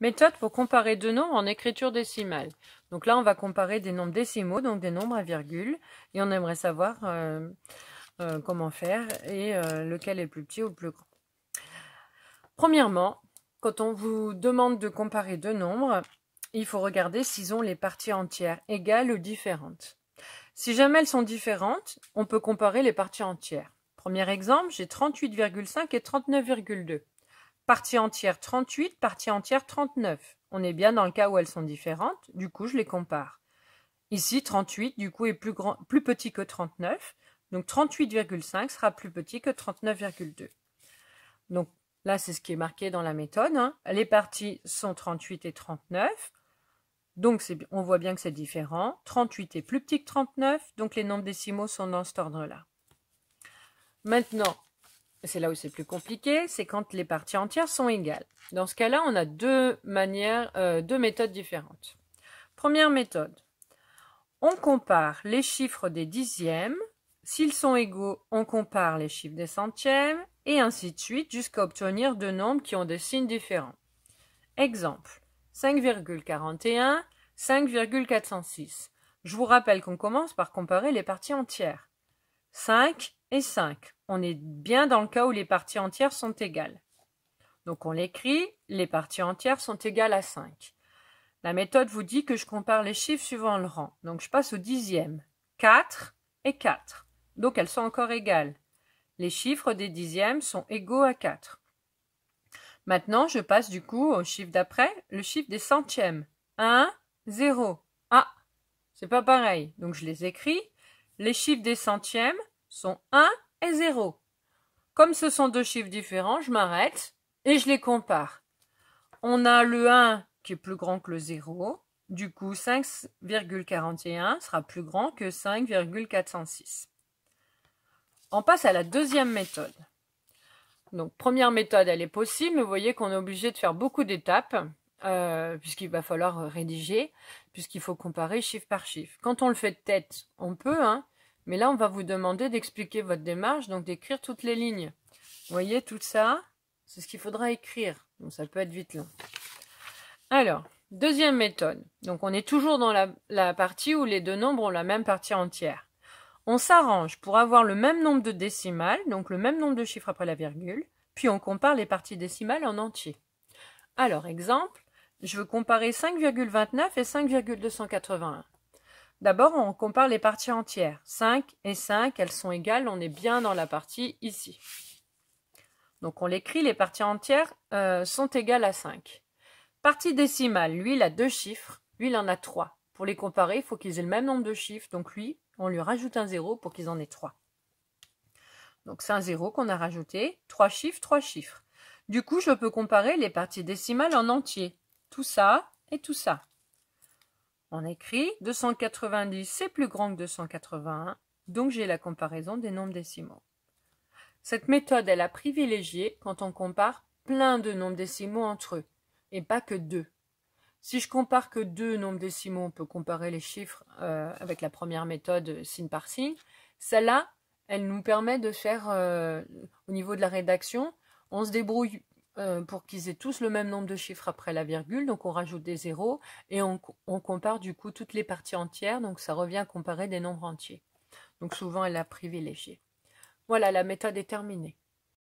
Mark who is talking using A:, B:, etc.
A: Méthode pour comparer deux nombres en écriture décimale. Donc là, on va comparer des nombres décimaux, donc des nombres à virgule, et on aimerait savoir euh, euh, comment faire et euh, lequel est le plus petit ou le plus grand. Premièrement, quand on vous demande de comparer deux nombres, il faut regarder s'ils ont les parties entières égales ou différentes. Si jamais elles sont différentes, on peut comparer les parties entières. Premier exemple, j'ai 38,5 et 39,2. Partie entière 38, partie entière 39. On est bien dans le cas où elles sont différentes, du coup je les compare. Ici, 38, du coup, est plus, petit que 39. Donc 38,5 sera plus petit que 39,2. Donc là, c'est ce qui est marqué dans la méthode. Hein. Les parties sont 38 et 39. Donc on voit bien que c'est différent. 38 est plus petit que 39, donc les nombres décimaux sont dans cet ordre-là. Maintenant, c'est là où c'est plus compliqué, c'est quand les parties entières sont égales. Dans ce cas-là, on a deux manières, euh, deux méthodes différentes. Première méthode, on compare les chiffres des dixièmes. S'ils sont égaux, on compare les chiffres des centièmes et ainsi de suite jusqu'à obtenir deux nombres qui ont des signes différents. Exemple, 5,41, 5,406. Je vous rappelle qu'on commence par comparer les parties entières. 5 et 5. On est bien dans le cas où les parties entières sont égales. Donc on l'écrit, les parties entières sont égales à 5. La méthode vous dit que je compare les chiffres suivant le rang. Donc je passe au dixième, 4 et 4. Donc elles sont encore égales. Les chiffres des dixièmes sont égaux à 4. Maintenant, je passe du coup au chiffre d'après, le chiffre des centièmes. 1, 0. Ah, c'est pas pareil. Donc je les écris. Les chiffres des centièmes, sont 1 et 0. Comme ce sont deux chiffres différents, je m'arrête et je les compare. On a le 1 qui est plus grand que le 0. Du coup, 5,41 sera plus grand que 5,406. On passe à la deuxième méthode. Donc, première méthode, elle est possible, mais vous voyez qu'on est obligé de faire beaucoup d'étapes, euh, puisqu'il va falloir rédiger, puisqu'il faut comparer chiffre par chiffre. Quand on le fait de tête, on peut, hein, mais là, on va vous demander d'expliquer votre démarche, donc d'écrire toutes les lignes. Vous voyez, tout ça, c'est ce qu'il faudra écrire. Donc, ça peut être vite long. Alors, deuxième méthode. Donc, on est toujours dans la, la partie où les deux nombres ont la même partie entière. On s'arrange pour avoir le même nombre de décimales, donc le même nombre de chiffres après la virgule, puis on compare les parties décimales en entier. Alors, exemple, je veux comparer 5,29 et 5,281. D'abord, on compare les parties entières. 5 et 5, elles sont égales, on est bien dans la partie ici. Donc on l'écrit, les parties entières euh, sont égales à 5. Partie décimale, lui, il a deux chiffres, lui, il en a trois. Pour les comparer, il faut qu'ils aient le même nombre de chiffres, donc lui, on lui rajoute un 0 pour qu'ils en aient trois. Donc c'est un 0 qu'on a rajouté, trois chiffres, trois chiffres. Du coup, je peux comparer les parties décimales en entier, tout ça et tout ça. On écrit 290, c'est plus grand que 281, donc j'ai la comparaison des nombres décimaux. Cette méthode, elle a privilégié quand on compare plein de nombres décimaux entre eux, et pas que deux. Si je compare que deux nombres décimaux, on peut comparer les chiffres euh, avec la première méthode euh, signe par signe. Celle-là, elle nous permet de faire, euh, au niveau de la rédaction, on se débrouille euh, pour qu'ils aient tous le même nombre de chiffres après la virgule. Donc on rajoute des zéros et on, on, compare du coup toutes les parties entières. Donc ça revient à comparer des nombres entiers. Donc souvent elle a privilégié. Voilà, la méthode est terminée.